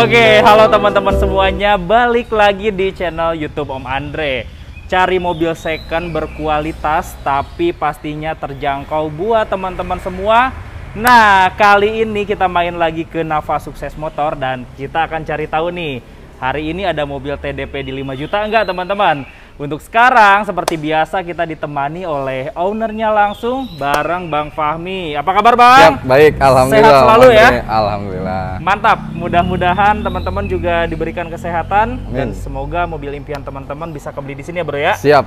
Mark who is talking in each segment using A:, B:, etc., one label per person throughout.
A: Oke, okay, halo teman-teman semuanya, balik lagi di channel YouTube Om Andre. Cari mobil second berkualitas tapi pastinya terjangkau buat teman-teman semua. Nah, kali ini kita main lagi ke Nava Sukses Motor dan kita akan cari tahu nih, hari ini ada mobil TDP di 5 juta enggak teman-teman? Untuk sekarang seperti biasa kita ditemani oleh ownernya langsung bareng Bang Fahmi. Apa kabar Bang? Siap, ya, baik, alhamdulillah. Sehat selalu ya. Alhamdulillah. Mantap. Mudah-mudahan teman-teman juga diberikan kesehatan Amin. dan semoga mobil impian teman-teman bisa kebeli di sini ya, Bro ya. Siap.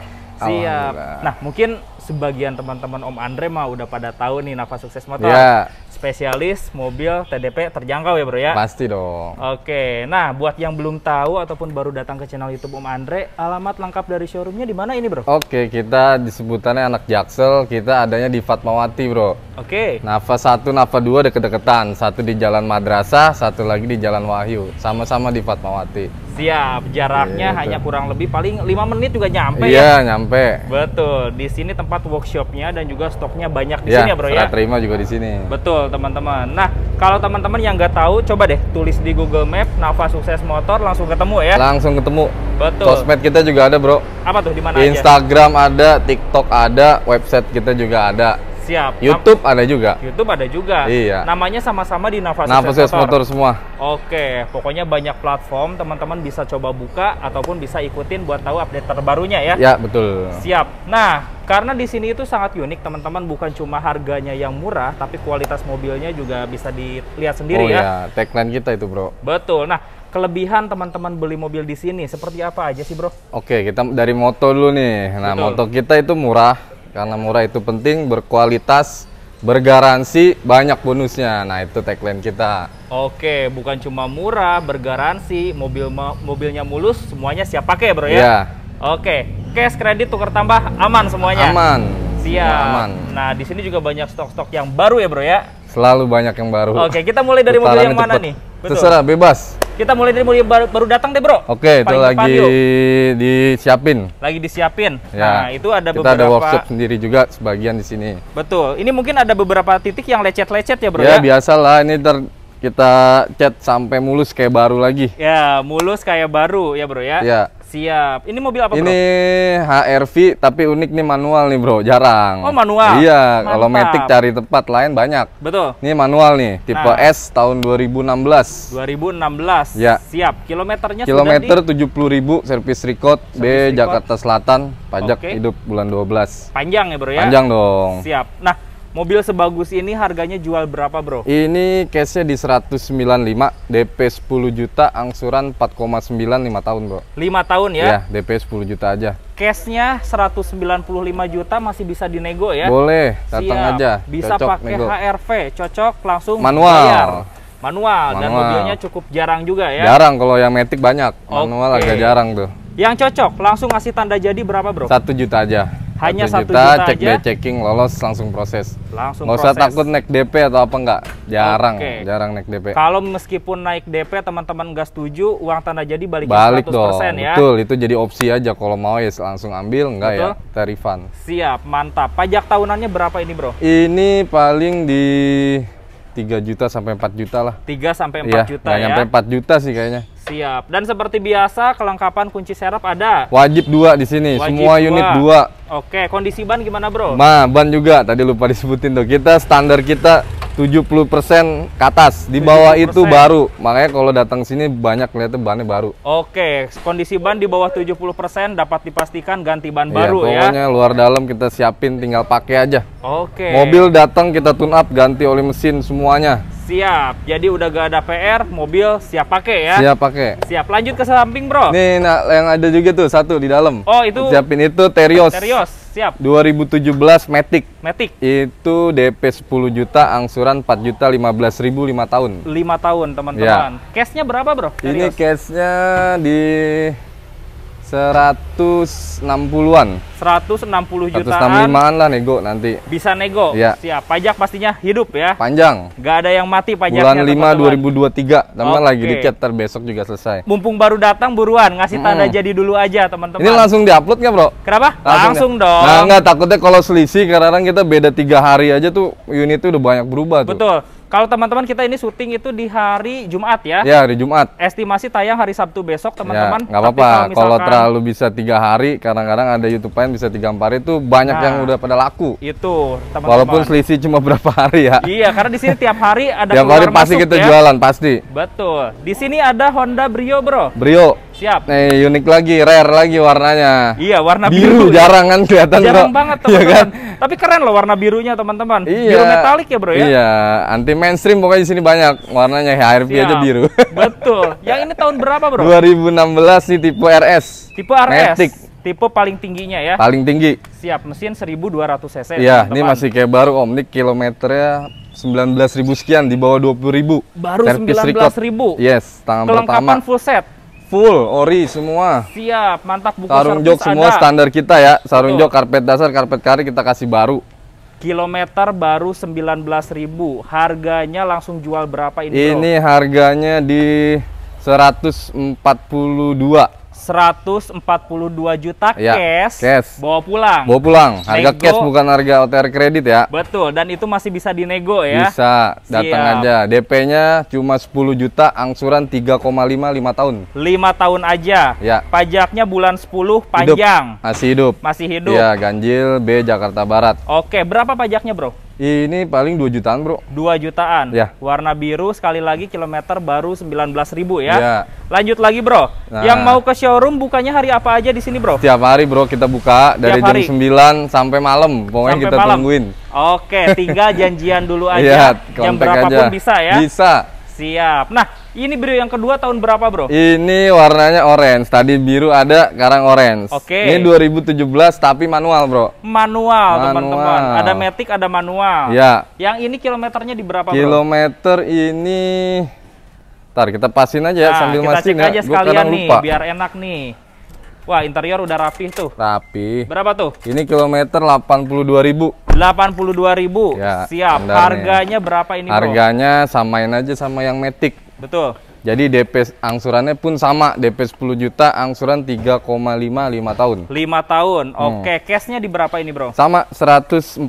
A: Siap. Nah, mungkin sebagian teman-teman Om Andre mah udah pada tahu nih Nafas Sukses Motor. Yeah spesialis mobil TDP terjangkau ya bro ya pasti dong oke nah buat yang belum tahu ataupun baru datang ke channel YouTube Om Andre alamat lengkap dari showroomnya di mana ini bro
B: oke kita disebutannya anak Jaksel kita adanya di Fatmawati bro oke Nafa satu, Nafa dua deket-deketan satu di Jalan Madrasah satu lagi di Jalan Wahyu sama-sama di Fatmawati
A: siap jaraknya Yaitu. hanya kurang lebih paling lima menit juga nyampe iya,
B: ya nyampe
A: betul di sini tempat workshopnya dan juga stoknya banyak di ya, sini ya bro ya
B: terima juga di sini
A: betul betul teman-teman nah kalau teman-teman yang nggak tahu coba deh tulis di Google Map Nava Sukses Motor langsung ketemu ya
B: langsung ketemu
A: betul sosmed
B: kita juga ada bro
A: apa tuh di mana Instagram
B: ada TikTok ada website kita juga ada
A: Siap. YouTube ada juga. YouTube ada juga. Iya. Namanya sama-sama di Navasi Navasi Motor semua. Oke, pokoknya banyak platform teman-teman bisa coba buka ataupun bisa ikutin buat tahu update terbarunya ya. Ya, betul. Siap. Nah, karena di sini itu sangat unik teman-teman bukan cuma harganya yang murah tapi kualitas mobilnya juga bisa dilihat sendiri oh, ya. Oh
B: iya, tagline kita itu, Bro.
A: Betul. Nah, kelebihan teman-teman beli mobil di sini seperti apa aja sih bro?
B: Oke kita dari moto dulu nih. Nah Betul. moto kita itu murah, karena murah itu penting, berkualitas, bergaransi, banyak bonusnya. Nah, itu tagline kita.
A: Oke, bukan cuma murah, bergaransi, mobil mobilnya mulus, semuanya siap pakai, Bro ya. Iya. Oke, cash kredit tukar tambah aman semuanya. Aman. Siap. Iya, aman. Nah, di sini juga banyak stok-stok yang baru ya, Bro ya.
B: Selalu banyak yang baru. Oke, kita mulai dari Putaran mobil yang cepet. mana nih? Betul. Terserah, bebas.
A: Kita mulai dari mulai baru, baru datang deh bro. Oke, Paling itu lagi yuk.
B: disiapin.
A: Lagi disiapin. Ya. Nah itu ada kita beberapa. Kita ada workshop
B: sendiri juga sebagian di sini.
A: Betul. Ini mungkin ada beberapa titik yang lecet-lecet ya bro ya. Ya
B: biasalah ini ter kita cat sampai mulus kayak baru lagi.
A: Ya mulus kayak baru ya bro ya. Ya Siap. Ini mobil apa, Bro? Ini
B: HRV tapi unik nih manual nih, Bro. Jarang. Oh, manual. Iya, kalau Matic cari tempat lain banyak. Betul. Ini manual nih, tipe nah, S tahun 2016.
A: 2016. Ya. Siap. Kilometernya Kilometer sudah
B: di... 70.000 servis record service B record. Jakarta Selatan, pajak okay. hidup bulan 12.
A: Panjang ya, Bro ya? Panjang
B: dong. Siap.
A: Nah, Mobil sebagus ini harganya jual berapa, Bro?
B: Ini cashnya di 195, DP 10 juta, angsuran 4,9 5 tahun, Bro.
A: 5 tahun ya? Iya,
B: DP 10 juta aja.
A: case Cashnya 195 juta masih bisa dinego ya? Boleh, datang aja. Bisa cocok pakai HRV, cocok langsung manual. Bayar. Manual. manual dan mobilnya cukup jarang juga ya? Jarang
B: kalau yang metik banyak, manual okay. agak jarang tuh.
A: Yang cocok langsung ngasih tanda jadi berapa, Bro?
B: Satu juta aja
A: hanya satu juta, juta cek aja.
B: checking lolos langsung proses langsung nggak usah takut naik DP atau apa enggak jarang okay. jarang naik DP kalau
A: meskipun naik DP teman-teman nggak setuju uang tanda jadi balik. balik dong ya. betul
B: itu jadi opsi aja kalau mau ya langsung ambil enggak ya, betul. ya tarifan
A: siap mantap pajak tahunannya berapa ini bro
B: ini paling di 3 juta sampai 4 juta lah
A: 3 sampai 4 iya, ya, juta ya Sampai
B: 4 juta sih kayaknya
A: Siap. Dan seperti biasa kelengkapan kunci serap ada.
B: Wajib dua di sini. Wajib Semua dua. unit dua.
A: Oke. Kondisi ban gimana bro? Ma
B: ban juga. Tadi lupa disebutin tuh. Kita standar kita 70% ke atas. Di bawah 70%. itu baru. Makanya kalau datang sini banyak lihat bannya baru.
A: Oke, kondisi ban di bawah 70% dapat dipastikan ganti ban iya, baru pokoknya ya. Pokoknya
B: luar dalam kita siapin tinggal pakai aja.
A: Oke. Mobil
B: datang kita tune up, ganti oli mesin semuanya.
A: Siap. Jadi udah gak ada PR, mobil siap pakai ya. Siap pakai. Siap. Lanjut ke samping, Bro. Nih,
B: nah, yang ada juga tuh satu di dalam. Oh, itu. Siapin itu Terios. Terios. Siap. 2017 Matic. Matic. Itu DP 10 juta, angsuran 4 juta 15 ribu 5 tahun.
A: 5 tahun, teman-teman. Ya. Cashnya berapa, Bro? Terios. Ini
B: cashnya di seratus enam 160-an.
A: 160 jutaan. 165-an
B: lah nego nanti.
A: Bisa nego. Ya. Siap. Pajak pastinya hidup ya. Panjang. Gak ada yang mati pajaknya. Bulan 5 dua
B: -teman. tiga Tambah okay. lagi dikit terbesok juga selesai.
A: Mumpung baru datang buruan ngasih hmm. tanda jadi dulu aja teman-teman. Ini langsung
B: diupload nggak Bro?
A: Kenapa? Langsung, ya? langsung dong. Nah, nggak
B: takutnya kalau selisih karena kan kita beda tiga hari aja tuh unit itu udah banyak berubah tuh. Betul.
A: Kalau teman-teman kita ini syuting itu di hari Jumat ya? Ya hari Jumat. Estimasi tayang hari Sabtu besok iya, teman-teman. Ya, apa-apa. Kalau, terlalu
B: bisa tiga hari, kadang-kadang ada YouTube lain bisa tiga hari itu banyak nah, yang udah pada laku.
A: Itu. Teman-teman. Walaupun
B: selisih cuma berapa hari ya?
A: Iya karena di sini tiap hari ada. tiap hari pasti masuk, kita ya? jualan pasti. Betul. Di sini ada Honda Brio bro. Brio. Siap.
B: Nih unik lagi, rare lagi warnanya. Iya, warna biru. biru ya. jarang kan kelihatan Jarang
A: banget iya teman-teman. kan? Tapi keren loh warna birunya teman-teman. Iya. Biru metalik ya bro ya. Iya,
B: anti mainstream pokoknya di sini banyak warnanya. HRV Siap. aja biru.
A: Betul. Yang ini tahun berapa bro?
B: 2016 nih tipe RS. Tipe RS. Matic.
A: Tipe paling tingginya ya. Paling tinggi. Siap, mesin 1200 cc. Iya, teman -teman. ini masih
B: kayak baru Om. Ini kilometernya 19.000 sekian di bawah 20.000. Baru 19.000. Yes, tangan Kelengkapan pertama. Kelengkapan full set full ori semua.
A: Siap, mantap buku sarung jok semua standar
B: kita ya. Sarung jok, karpet dasar, karpet kari kita kasih baru.
A: Kilometer baru 19.000. Harganya langsung jual berapa ini? Ini
B: harganya di 142.
A: 142 juta ya, cash, cash bawa pulang. Bawa pulang.
B: Harga nego. cash bukan harga OTR kredit ya.
A: Betul, dan itu masih bisa dinego ya. Bisa,
B: datang Siap. aja. DP-nya cuma 10 juta, angsuran 3,5 5 tahun. 5 tahun aja. Ya. Pajaknya bulan 10 panjang. Hidup. Masih hidup. Masih
A: hidup. Iya, ganjil B Jakarta Barat. Oke, berapa pajaknya, Bro? Ini paling 2 jutaan, Bro. 2 jutaan. Ya. Warna biru sekali lagi kilometer baru 19.000 ya. ya. Lanjut lagi, Bro. Nah. Yang mau ke showroom bukanya hari apa aja di sini, Bro?
B: Setiap hari, Bro, kita buka dari jam 9 sampai malam. Pokoknya sampai kita malam. tungguin.
A: Oke, tinggal janjian dulu iya, aja. Ya, Yang berapapun aja. bisa ya. Bisa. Siap. Nah, ini bro yang kedua tahun berapa, Bro?
B: Ini warnanya orange. Tadi biru ada, sekarang orange. Oke. Okay. Ini 2017 tapi manual, Bro.
A: Manual, teman-teman. Ada matic, ada manual. Ya. Yang ini kilometernya di berapa,
B: Kilometer Bro? Kilometer ini Ntar kita pasin aja ya, nah, sambil kita masih cek ya. aja sekalian nih, lupa. biar
A: enak nih. Wah, interior udah rapih tuh. Rapi. Berapa
B: tuh? Ini kilometer 82.000. 82.000. Ya, Siap. Harganya
A: berapa ini, Bro? Harganya
B: samain aja sama yang Matic. Betul. Jadi DP angsurannya pun sama, DP 10 juta, angsuran 3,5 5 tahun. 5
A: tahun. Hmm. Oke, okay. cashnya di berapa ini, Bro?
B: Sama 142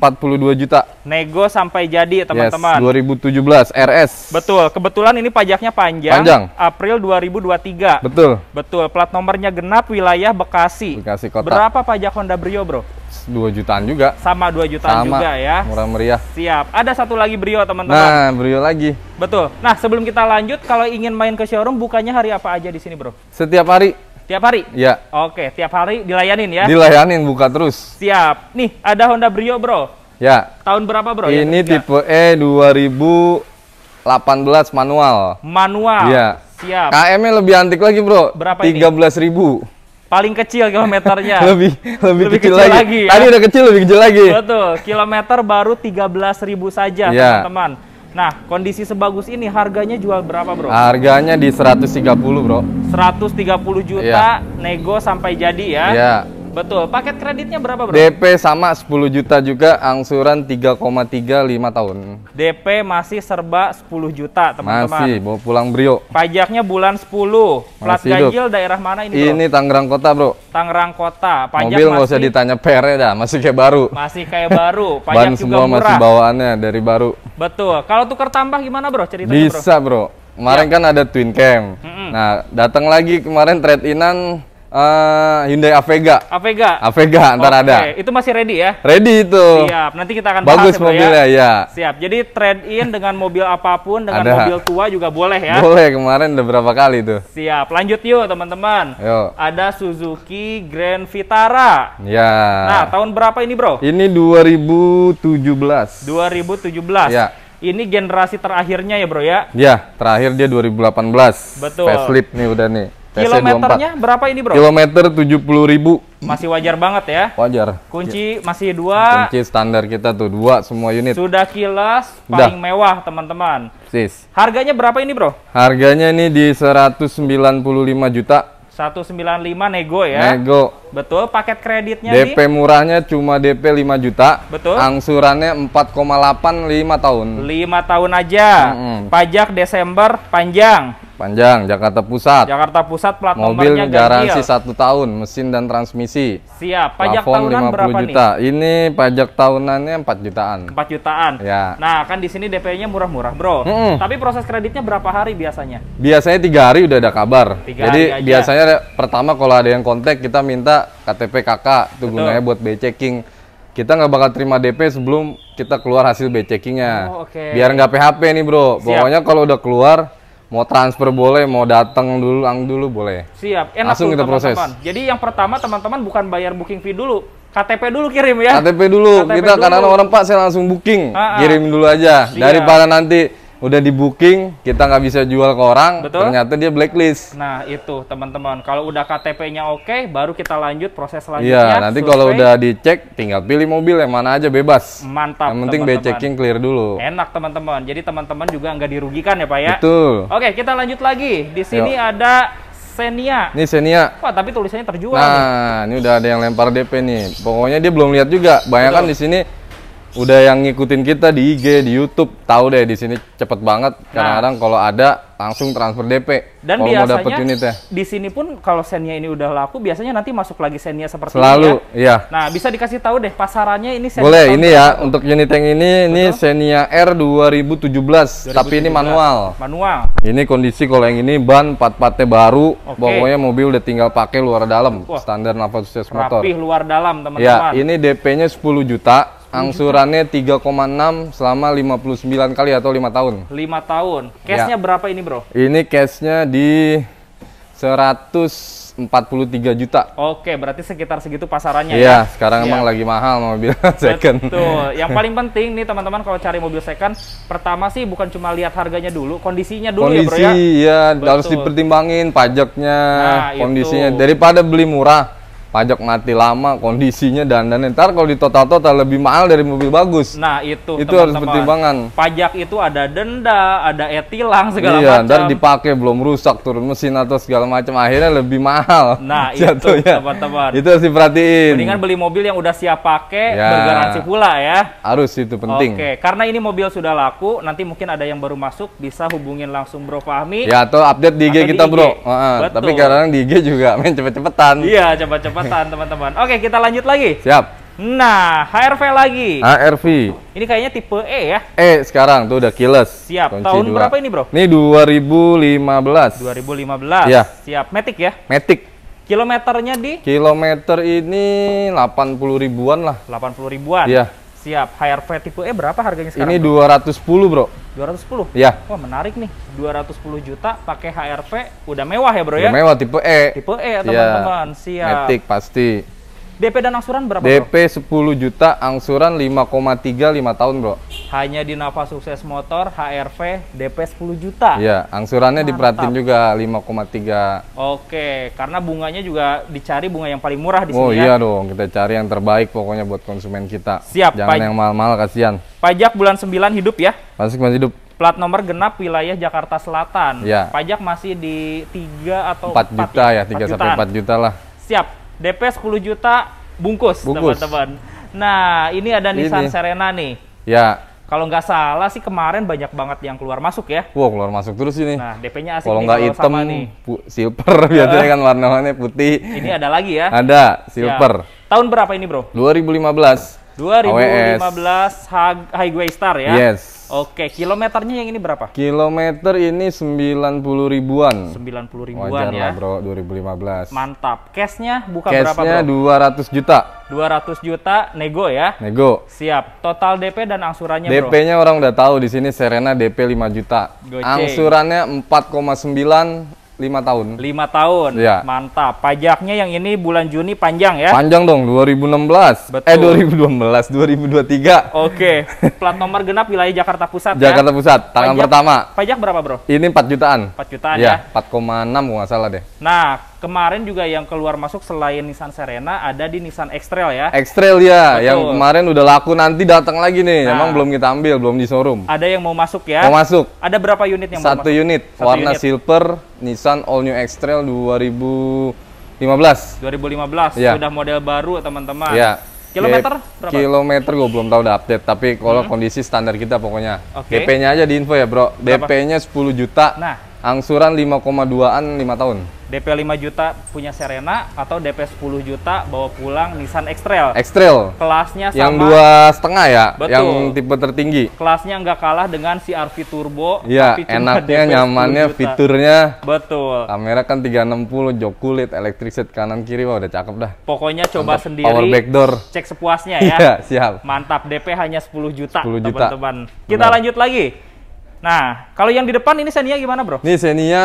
B: juta.
A: Nego sampai jadi, teman-teman.
B: Yes, 2017 RS.
A: Betul. Kebetulan ini pajaknya panjang. Panjang. April 2023. Betul. Betul. Plat nomornya genap wilayah Bekasi. Bekasi kota. Berapa pajak Honda Brio, Bro? 2 jutaan juga. Sama 2 jutaan Sama, juga ya. Murah meriah. Siap. Ada satu lagi Brio, teman-teman. Nah,
B: Brio lagi.
A: Betul. Nah, sebelum kita lanjut, kalau ingin main ke showroom bukannya hari apa aja di sini, Bro?
B: Setiap hari.
A: Tiap hari? Iya. Oke, tiap hari dilayanin ya? Dilayanin, buka terus. Siap. Nih, ada Honda Brio, Bro. Ya. Tahun berapa, Bro? Ya, ini
B: ya, tipe E 2018 manual.
A: Manual. Iya. Siap.
B: KM-nya lebih antik lagi, Bro. Berapa 13 ini? ribu
A: paling kecil kilometernya. lebih,
B: lebih lebih kecil, kecil lagi. lagi ya? Tadi udah kecil lebih kecil lagi.
A: Betul. Kilometer baru 13.000 saja, yeah. teman-teman. Nah, kondisi sebagus ini harganya jual berapa, Bro?
B: Harganya di 130, Bro.
A: 130 juta yeah. nego sampai jadi ya. Yeah. Betul. Paket kreditnya berapa, Bro? DP
B: sama 10 juta juga, angsuran 3,35 tahun.
A: DP masih serba 10 juta, teman-teman. Masih,
B: mau pulang Brio.
A: Pajaknya bulan 10.
B: Plat masih ganjil hidup.
A: daerah mana ini, Bro? Ini
B: Tangerang Kota, Bro.
A: Tangerang Kota. Pajak Mobil nggak usah
B: ditanya PR dah, masih kayak baru. Masih
A: kayak baru. Pajak Ban juga semua murah. masih bawaannya dari baru. Betul. Kalau tukar tambah gimana, Bro? Ceritanya, Bisa,
B: Bro. bro. Kemarin ya. kan ada twin cam. Mm -mm. Nah, datang lagi kemarin trade-inan Uh, Hyundai Avega. Avega. Avega antar okay. ada. Itu
A: masih ready ya?
B: Ready itu. Siap.
A: Nanti kita akan Bagus bahas ya. mobilnya ya. ya. Siap. Jadi trade in dengan mobil apapun, dengan ada. mobil tua juga boleh ya. Boleh.
B: Kemarin udah berapa kali tuh.
A: Siap. Lanjut yuk teman-teman. Ada Suzuki Grand Vitara.
B: Ya. Nah,
A: tahun berapa ini, Bro?
B: Ini 2017.
A: 2017. Ya ini generasi terakhirnya ya bro ya?
B: Ya terakhir dia 2018. Betul. Facelift nih udah nih. Kilometernya
A: berapa ini, Bro? Kilometer
B: 70 ribu.
A: Masih wajar banget ya?
B: Wajar. Kunci
A: iya. masih dua. Kunci
B: standar kita tuh dua semua unit.
A: Sudah kilas, paling Udah. mewah teman-teman. Sis. Harganya berapa ini, Bro?
B: Harganya ini di 195 juta.
A: 195 nego ya. Nego. Betul, paket kreditnya DP nih?
B: murahnya cuma DP 5 juta. Betul. Angsurannya 4,8 5 tahun. 5 tahun aja. Mm -hmm. Pajak Desember panjang. Panjang, Jakarta Pusat.
A: Jakarta Pusat plat Mobil nomornya garansi satu
B: tahun, mesin dan transmisi.
A: Siap. Pajak Plafon tahunan 50 berapa juta. nih?
B: Ini pajak tahunannya 4 jutaan. 4 jutaan. Ya.
A: Nah, kan di sini DP-nya murah-murah, Bro. Mm -mm. Tapi proses kreditnya berapa hari biasanya?
B: Biasanya tiga hari udah ada kabar. Tiga Jadi hari aja. biasanya pertama kalau ada yang kontak kita minta KTP kakak, itu gunanya buat be checking kita nggak bakal terima DP sebelum kita keluar hasil b checkingnya. Oh, okay. Biar nggak PHP nih bro. Siap. Pokoknya kalau udah keluar mau transfer boleh, mau datang dulu, ang dulu boleh.
A: Siap, enak langsung tuh, kita teman -teman. proses. Jadi yang pertama teman-teman bukan bayar booking fee dulu, KTP dulu kirim ya. KTP dulu, KTP kita dulu. karena orang
B: pak saya langsung booking, ha ah, ah. -ha. kirim dulu aja Siap. daripada nanti udah di booking kita nggak bisa jual ke orang Betul? ternyata dia blacklist
A: nah itu teman-teman kalau udah KTP-nya oke baru kita lanjut proses iya, selanjutnya iya nanti survei. kalau udah
B: dicek tinggal pilih mobil yang mana aja bebas mantap yang penting teman -teman. checking clear dulu
A: enak teman-teman jadi teman-teman juga nggak dirugikan ya pak ya betul oke kita lanjut lagi di sini Yo. ada Senia. Ini Senia. Wah, tapi tulisannya terjual. Nah,
B: nih. ini udah ada yang lempar DP nih. Pokoknya dia belum lihat juga. Banyak kan di sini udah yang ngikutin kita di IG, di YouTube, tahu deh di sini cepet banget. Nah. Kadang-kadang kalau ada langsung transfer DP. Dan kalau biasanya mau dapet unit ya.
A: di sini pun kalau sennya ini udah laku, biasanya nanti masuk lagi sennya seperti Selalu, ini ya. iya. Nah, bisa dikasih tahu deh pasarannya ini senia Boleh, ini ya
B: itu. untuk unit yang ini Betul. ini Xenia R 2017, 2017, tapi ini manual. Manual. Ini kondisi kalau yang ini ban pat-patnya baru, okay. pokoknya mobil udah tinggal pakai luar dalam, Wah, standar nafas motor. Rapih
A: luar dalam, iya, teman-teman. Ya, ini
B: DP-nya 10 juta Angsurannya 3,6 selama 59 kali atau 5 tahun. 5
A: tahun. Cashnya ya. berapa ini, Bro?
B: Ini cashnya di 143 juta.
A: Oke, berarti sekitar segitu pasarannya iya, ya. sekarang ya. emang
B: lagi mahal mobil second. Betul. Yang paling
A: penting nih teman-teman kalau cari mobil second, pertama sih bukan cuma lihat harganya dulu, kondisinya dulu ya, Kondisi, ya, Bro ya. Kondisi iya, harus
B: dipertimbangin pajaknya, nah, kondisinya itu. daripada beli murah pajak mati lama kondisinya dan dan ntar kalau di total total lebih mahal dari mobil bagus nah
A: itu itu harus pertimbangan pajak itu ada denda ada etilang segala iya, macam dan
B: dipakai belum rusak turun mesin atau segala macam akhirnya lebih mahal nah jatuhnya. itu
A: teman-teman itu
B: harus diperhatiin mendingan
A: beli mobil yang udah siap pakai ya, bergaransi pula ya
B: harus itu penting oke
A: karena ini mobil sudah laku nanti mungkin ada yang baru masuk bisa hubungin langsung Bro Fahmi ya atau update di IG atau kita di IG. Bro uh, Betul. tapi kadang
B: di IG juga main cepet-cepetan iya cepet-cepetan
A: kesempatan teman-teman. Oke, kita lanjut lagi. Siap. Nah, HRV lagi. HRV. Ini kayaknya tipe E ya?
B: E sekarang tuh udah kiles. Siap. Kunci Tahun 2. berapa ini, Bro? Ini 2015. 2015. Ya.
A: Siap. Matic ya? Matic. Kilometernya di?
B: Kilometer ini 80 ribuan
A: lah. 80 ribuan. Iya. Siap. HRV tipe E berapa harganya sekarang? Ini
B: 210, Bro.
A: 210? Ya. Wah, menarik nih. 210 juta pakai HRV udah mewah ya, Bro ya? udah ya? mewah
B: tipe E. Tipe E, iya. teman-teman. Ya. Siap. Metik pasti.
A: DP dan angsuran berapa, DP
B: Bro? DP 10 juta, angsuran 5,3 5 tahun, Bro
A: hanya di Nava Sukses Motor HRV DP 10 juta. Iya,
B: angsurannya diperhatiin juga 5,3.
A: Oke, karena bunganya juga dicari bunga yang paling murah di sini. Oh ya. iya kan?
B: dong, kita cari yang terbaik
A: pokoknya buat konsumen kita. Siap, Jangan yang mahal-mahal kasihan. Pajak bulan 9 hidup ya. Masih masih hidup. Plat nomor genap wilayah Jakarta Selatan. Ya. Pajak masih di 3 atau 4,
B: 4 juta ya, 3 ya, sampai 4 juta lah.
A: Siap. DP 10 juta
B: bungkus, teman-teman.
A: Nah, ini ada ini. Nissan Serena nih. Ya, kalau nggak salah sih kemarin banyak banget yang keluar masuk ya.
B: wow, keluar masuk terus ini. Nah
A: DP-nya asik. Kalau nggak hitam nih.
B: silver biasanya kan warna-warnanya putih. Ini ada lagi ya. Ada ya. silver.
A: Ya. Tahun berapa ini bro?
B: 2015.
A: 2015 AWS. Highway Star ya. Yes. Oke, kilometernya yang ini berapa?
B: Kilometer ini 90 ribuan. 90 ribuan Wajar ya. Lah, bro, 2015.
A: Mantap. Cashnya buka Cash berapa, Bro? Cashnya
B: 200 juta.
A: 200 juta nego ya? Nego. Siap. Total DP dan angsurannya, DP Bro? DP-nya
B: orang udah tahu di sini Serena DP 5 juta. Goceng. Angsurannya 4,9 lima tahun. Lima
A: tahun. Ya. Mantap. Pajaknya yang ini bulan Juni panjang ya?
B: Panjang dong, 2016. Eh, Betul. Eh 2012, 2023.
A: Oke. Plat nomor genap wilayah Jakarta Pusat ya? Jakarta ya?
B: Pusat, tangan pajak, pertama. Pajak berapa, Bro? Ini 4 jutaan.
A: 4 jutaan iya, ya?
B: ya? 4,6 nggak salah deh.
A: Nah, Kemarin juga yang keluar masuk selain Nissan Serena ada di Nissan x ya.
B: x ya, Betul. yang kemarin udah laku nanti datang lagi nih. Nah, Emang belum kita ambil, belum di showroom.
A: Ada yang mau masuk ya? Mau masuk. Ada berapa unit yang Satu mau masuk? unit, Satu warna unit.
B: silver, Nissan All New X-Trail 2015. 2015, ya.
A: sudah model baru teman-teman. Ya. Kilometer iya, berapa?
B: Kilometer gue belum tahu udah update, tapi kalau hmm. kondisi standar kita pokoknya. Okay. DP-nya aja di info ya, Bro. DP-nya 10 juta. Nah, angsuran 5,2-an 5 tahun.
A: DP 5 juta punya Serena atau DP 10 juta bawa pulang Nissan X-Trail. X-Trail. Kelasnya sama. Yang dua
B: setengah ya, betul. yang tipe tertinggi.
A: Kelasnya nggak kalah dengan CRV Turbo. Iya, enaknya, DP nyamannya, fiturnya. Betul.
B: Kamera kan 360, jok kulit, elektrik set kanan kiri, wah udah cakep dah. Pokoknya coba Mantap. sendiri. Power back door.
A: Cek sepuasnya ya. Iya, siap. Mantap, DP hanya 10 juta, 10 juta. teman-teman. Kita lanjut lagi. Nah, kalau yang di depan ini Xenia gimana, Bro?
B: Ini Xenia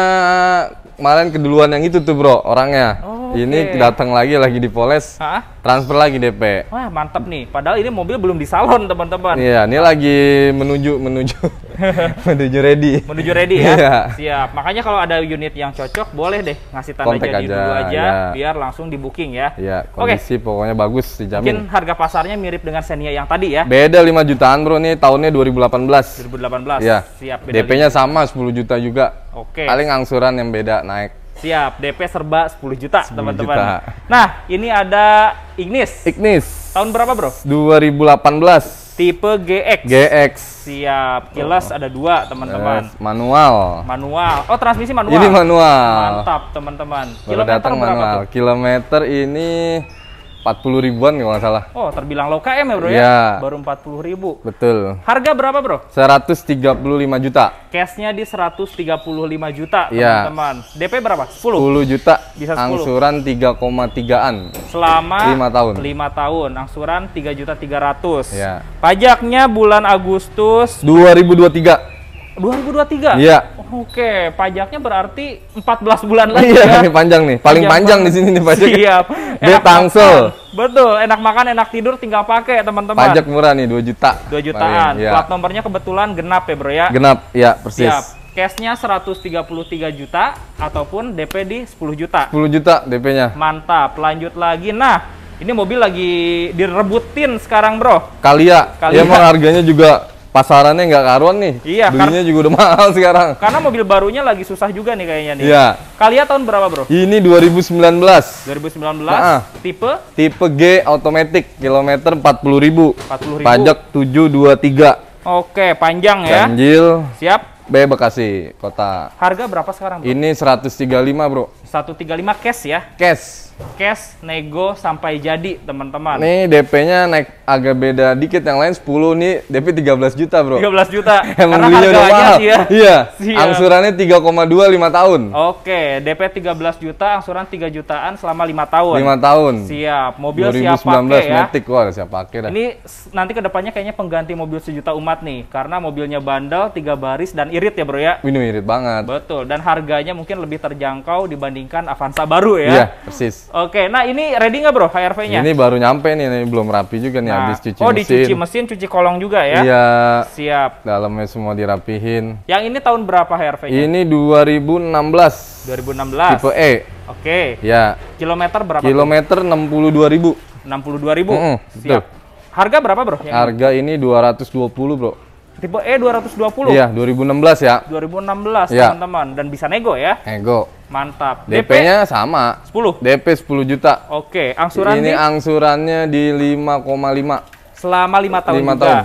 B: kemarin keduluan yang itu tuh, Bro, orangnya. Oh, okay. Ini datang lagi lagi dipoles. Hah? Transfer lagi DP.
A: Wah, mantap nih. Padahal ini mobil belum di salon, teman-teman. Iya,
B: ini lagi menuju menuju menuju ready. Menuju ready ya. Yeah.
A: Siap. Makanya kalau ada unit yang cocok boleh deh ngasih tanda Kontek jadi aja, dulu aja yeah. biar langsung di booking ya. Iya,
B: yeah, kondisi okay. pokoknya bagus dijamin. Mungkin
A: harga pasarnya mirip dengan Xenia yang tadi ya.
B: Beda 5 jutaan bro nih tahunnya 2018.
A: 2018. Iya. Siap. DP-nya
B: sama 10 juta juga. Oke. Okay. Paling angsuran yang beda naik.
A: Siap, DP serba 10 juta, teman-teman. Nah, ini ada Ignis. Ignis. Tahun berapa, Bro? 2018. Tipe GX. GX. Siap. Kilas oh. ada dua, teman-teman. Yes,
B: manual.
A: Manual. Oh, transmisi manual. Ini manual. Mantap, teman-teman. Kilometer datang manual.
B: Kilometer ini 40 ribuan kalau nggak salah.
A: Oh, terbilang low KM ya bro ya? ya? Baru 40 ribu. Betul. Harga berapa bro?
B: 135 juta.
A: Cashnya di 135 juta iya. teman-teman. Ya. DP berapa? 10? 10
B: juta. Bisa 10. Angsuran 3,3an. Selama 5 tahun.
A: 5 tahun. Angsuran 3.300. juta iya. Pajaknya bulan Agustus
B: 2023.
A: 2023. Iya. Oke, pajaknya berarti 14 bulan lagi iya, ya. Ini
B: panjang nih, paling panjang, panjang di sini nih pajak. Siap. Di Tangsel.
A: Betul, enak makan, enak tidur tinggal pakai teman-teman. Pajak
B: murah nih 2 juta. 2 jutaan. Paling, ya. Plat
A: nomornya kebetulan genap ya, Bro ya. Genap,
B: ya, persis. Siap.
A: Cashnya 133 juta ataupun DP di 10 juta.
B: 10 juta DP-nya.
A: Mantap, lanjut lagi. Nah, ini mobil lagi direbutin sekarang, Bro.
B: Kalia. Kalia. Ya, harganya juga pasarannya nggak karuan nih. Iya. Belinya juga udah mahal sekarang.
A: Karena mobil barunya lagi susah juga nih kayaknya nih. Iya. Kalian ya tahun berapa bro?
B: Ini 2019.
A: 2019. Nah, tipe?
B: Tipe G automatic kilometer 40 ribu.
A: 40 ribu. Pajak
B: 723.
A: Oke, panjang ya. Ganjil. Siap.
B: B Bekasi kota.
A: Harga berapa sekarang
B: bro? Ini 135 bro.
A: 135 cash ya? Cash. Cash nego sampai jadi, teman-teman. Nih
B: DP-nya naik agak beda dikit yang lain 10 nih DP 13 juta, Bro.
A: 13 juta. Emang Karena iya harganya udah Sih ya. Iya.
B: Siap. Angsurannya 3,2 5 tahun.
A: Oke, DP 13 juta, angsuran 3 jutaan selama 5 tahun. 5 tahun. Siap. Mobil 2019 siap pakai ya. Matic,
B: wah siap pakai dah. Ini
A: nanti kedepannya kayaknya pengganti mobil sejuta umat nih. Karena mobilnya bandel, tiga baris dan irit ya, Bro ya. Ini irit banget. Betul. Dan harganya mungkin lebih terjangkau dibanding dibandingkan Avanza baru ya. Iya, persis. Oke, nah ini ready nggak bro HRV-nya? Ini
B: baru nyampe nih, ini belum rapi juga nih nah, habis cuci oh, mesin. Oh, dicuci
A: mesin, cuci kolong juga ya? Iya.
B: Siap. Dalamnya semua dirapihin.
A: Yang ini tahun berapa HRV-nya? Ini
B: 2016. 2016. Tipe E. Oke. Ya.
A: Kilometer berapa?
B: Kilometer 62.000.
A: 62.000. Mm -hmm, Siap. Betul. Harga berapa, Bro? Yang Harga
B: ini? ini 220, Bro.
A: Tipe E 220? Iya,
B: 2016 ya.
A: 2016, iya. teman-teman. Ya. Dan bisa nego ya? Nego. Mantap. DP-nya DP
B: sama. 10. DP 10 juta.
A: Oke, angsuran Ini di...
B: angsurannya di
A: 5,5. Selama 5 tahun 5 juga. tahun.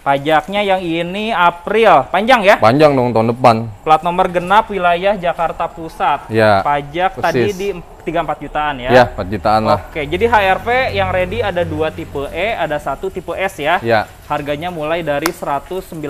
A: Pajaknya yang ini April, panjang ya?
B: Panjang dong tahun depan.
A: Plat nomor genap wilayah Jakarta Pusat. Ya. Pajak persis. tadi di 34 jutaan ya? Ya,
B: 4 jutaan lah.
A: Oke, jadi HRP yang ready ada dua tipe E, ada satu tipe S ya. Ya. Harganya mulai dari 195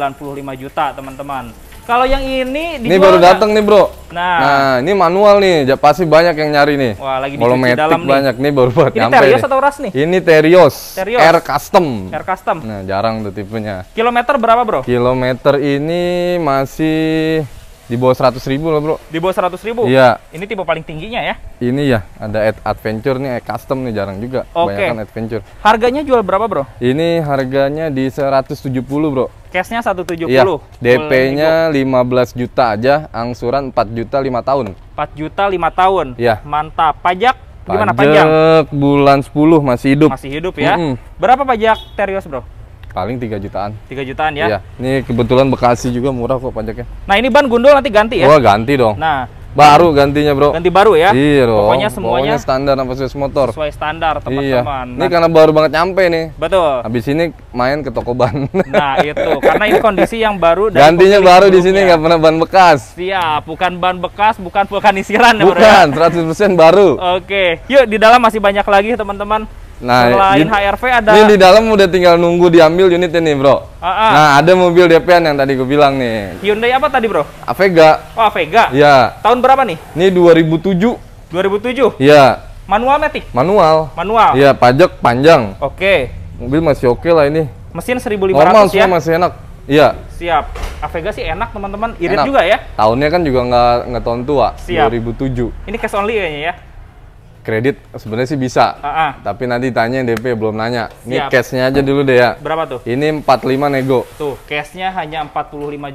A: juta, teman-teman. Kalau yang ini Ini baru datang
B: nih, Bro. Nah. nah, ini manual nih. Pasti banyak yang nyari nih. Wah, lagi di dalam banyak nih. nih baru buat Ini Terios atau Ras nih? Ini Terios. Terios. Air Custom. Air Custom. Nah, jarang tuh tipenya. Kilometer berapa, Bro? Kilometer ini masih di bawah 100 ribu loh bro.
A: Di bawah 100 ribu? Iya. Ini tipe paling tingginya ya?
B: Ini ya, ada adventure nih, eh, custom nih jarang juga. Oke. Okay. Banyakan adventure. Harganya jual berapa bro? Ini harganya di 170 bro.
A: Cashnya 170? Iya, DP-nya
B: 15 juta aja, angsuran 4 juta 5 tahun.
A: 4 juta 5 tahun? Iya. Mantap. Pajak Gimana pajak?
B: Pajak bulan 10 masih hidup. Masih hidup ya. Mm -hmm.
A: Berapa pajak Terios, Bro? Paling 3 jutaan. 3 jutaan ya? Iya.
B: Ini kebetulan Bekasi juga murah kok pajaknya.
A: Nah, ini ban gundul nanti ganti ya? Wah, ganti dong. Nah, baru
B: gantinya, Bro. Ganti baru ya? Iya, dong. Pokoknya semuanya Pokoknya standar apa sesuai motor. Sesuai standar, iya. teman-teman. Iya. Ini nah. karena baru banget nyampe
A: nih. Betul.
B: Habis ini main ke toko ban. Nah,
A: itu. Karena ini kondisi yang baru dan Gantinya baru di
B: sini nggak pernah ban bekas.
A: Siap, bukan ban bekas, bukan vulkanisiran ya, Bro. ya?
B: 100% baru.
A: Oke. Yuk, di dalam masih banyak lagi, teman-teman. Nah, selain di, HRV ada Ini di
B: dalam udah tinggal nunggu diambil unit ini, Bro. Uh -uh. Nah, ada mobil DPN yang tadi gue bilang nih.
A: Hyundai apa tadi, Bro? Avega. Oh, Avega. Iya. Tahun berapa nih?
B: Ini 2007.
A: 2007? Iya. Manual matic? Manual. Manual. Iya,
B: pajak panjang. Oke. Mobil masih oke okay lah ini.
A: Mesin 1500 Normal, ya. Normal masih enak. Iya. Siap. Avega sih enak teman-teman, irit enak. juga ya.
B: Tahunnya kan juga nggak nggak tahun tua. Siap. 2007.
A: Ini cash only kayaknya ya
B: kredit sebenarnya sih bisa. Uh-uh. Tapi nanti tanya yang DP belum nanya. Ini cashnya aja dulu deh ya. Berapa tuh? Ini 45 nego.
A: Tuh, cashnya hanya 45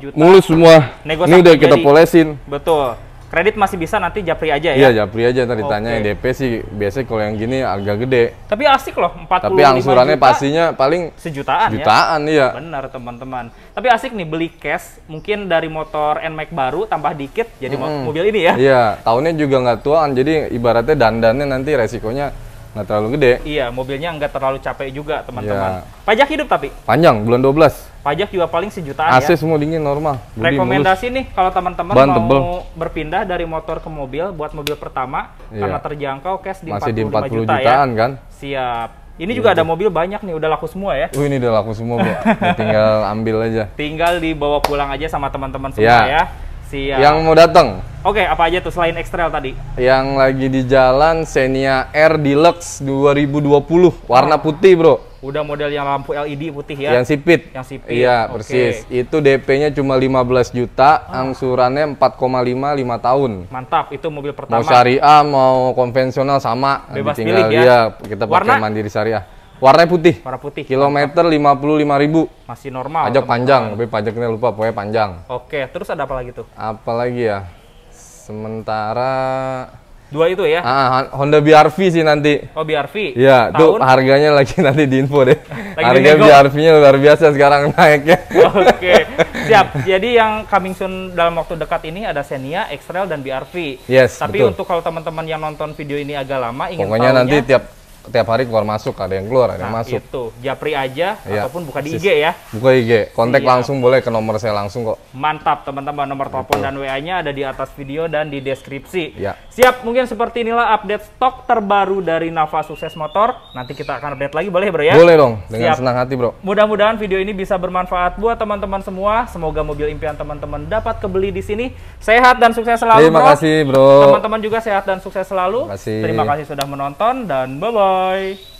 A: juta. Mulus semua. Nego ini udah kita jadi. polesin. Betul. Kredit masih bisa nanti japri aja ya? Iya
B: japri aja nanti ditanya okay. DP sih biasanya kalau yang gini agak gede.
A: Tapi asik loh empat 40 Tapi angsurannya juta,
B: pastinya paling sejutaan, sejutaan ya. iya.
A: Benar teman-teman. Tapi asik nih beli cash mungkin dari motor Nmax baru tambah dikit jadi hmm. mobil ini ya.
B: Iya, tahunnya juga nggak tuaan jadi ibaratnya dandannya nanti resikonya nggak terlalu gede.
A: Iya, mobilnya nggak terlalu capek juga teman-teman. Ya. Pajak hidup tapi?
B: Panjang, bulan 12.
A: Pajak juga paling sejutaan AC ya. AC
B: semua dingin normal. Budi Rekomendasi
A: mulus. nih kalau teman-teman mau tebel. berpindah dari motor ke mobil buat mobil pertama iya. karena terjangkau cash di Masih 45 di 40 juta ya. jutaan ya. kan? Siap. Ini iya, juga ada mobil banyak nih, udah laku semua ya. Oh
B: ini udah laku semua, Bro. tinggal ambil aja.
A: Tinggal dibawa pulang aja sama teman-teman semua ya. ya. Siap. Yang mau datang. Oke, apa aja tuh selain x tadi?
B: Yang lagi di jalan Xenia R Deluxe 2020, warna putih, Bro.
A: Udah model yang lampu LED putih ya? Yang sipit. Yang sipit. Iya, okay. persis.
B: Itu DP-nya cuma 15 juta, ah. angsurannya 4,5 5 tahun.
A: Mantap, itu mobil pertama. Mau syariah,
B: mau konvensional sama. Bebas tinggal pilih ya. dia kita pakai mandiri syariah. Warnanya putih.
A: Warna putih. Kilometer
B: lima puluh lima ribu.
A: Masih normal. Pajak panjang, tapi
B: pajaknya lupa, pokoknya panjang.
A: Oke, terus ada apa lagi tuh?
B: Apa lagi ya? Sementara Dua itu ya? Ah, ah Honda BRV sih nanti. Oh, BRV. Iya, tuh harganya lagi nanti info deh. Lagi Harga BRV-nya luar biasa sekarang naiknya. Oke.
A: Okay. Siap. Jadi yang coming soon dalam waktu dekat ini ada Xenia, X-Trail dan BRV. Yes, Tapi betul. untuk kalau teman-teman yang nonton video ini agak lama ingin Pokoknya tahunya, nanti
B: tiap tiap hari keluar masuk ada yang keluar ada nah, yang masuk itu
A: japri aja ya. ataupun buka di IG ya
B: buka IG kontak Siap. langsung boleh ke nomor saya langsung kok
A: mantap teman-teman nomor gitu. telepon dan WA-nya ada di atas video dan di deskripsi ya. siap mungkin seperti inilah update stok terbaru dari Nava Sukses Motor nanti kita akan update lagi boleh bro ya boleh dong dengan siap. senang hati bro mudah-mudahan video ini bisa bermanfaat buat teman-teman semua semoga mobil impian teman-teman dapat kebeli di sini sehat dan sukses selalu terima kasih bro teman-teman juga sehat dan sukses selalu terima kasih, terima kasih sudah menonton dan bye bye Bye.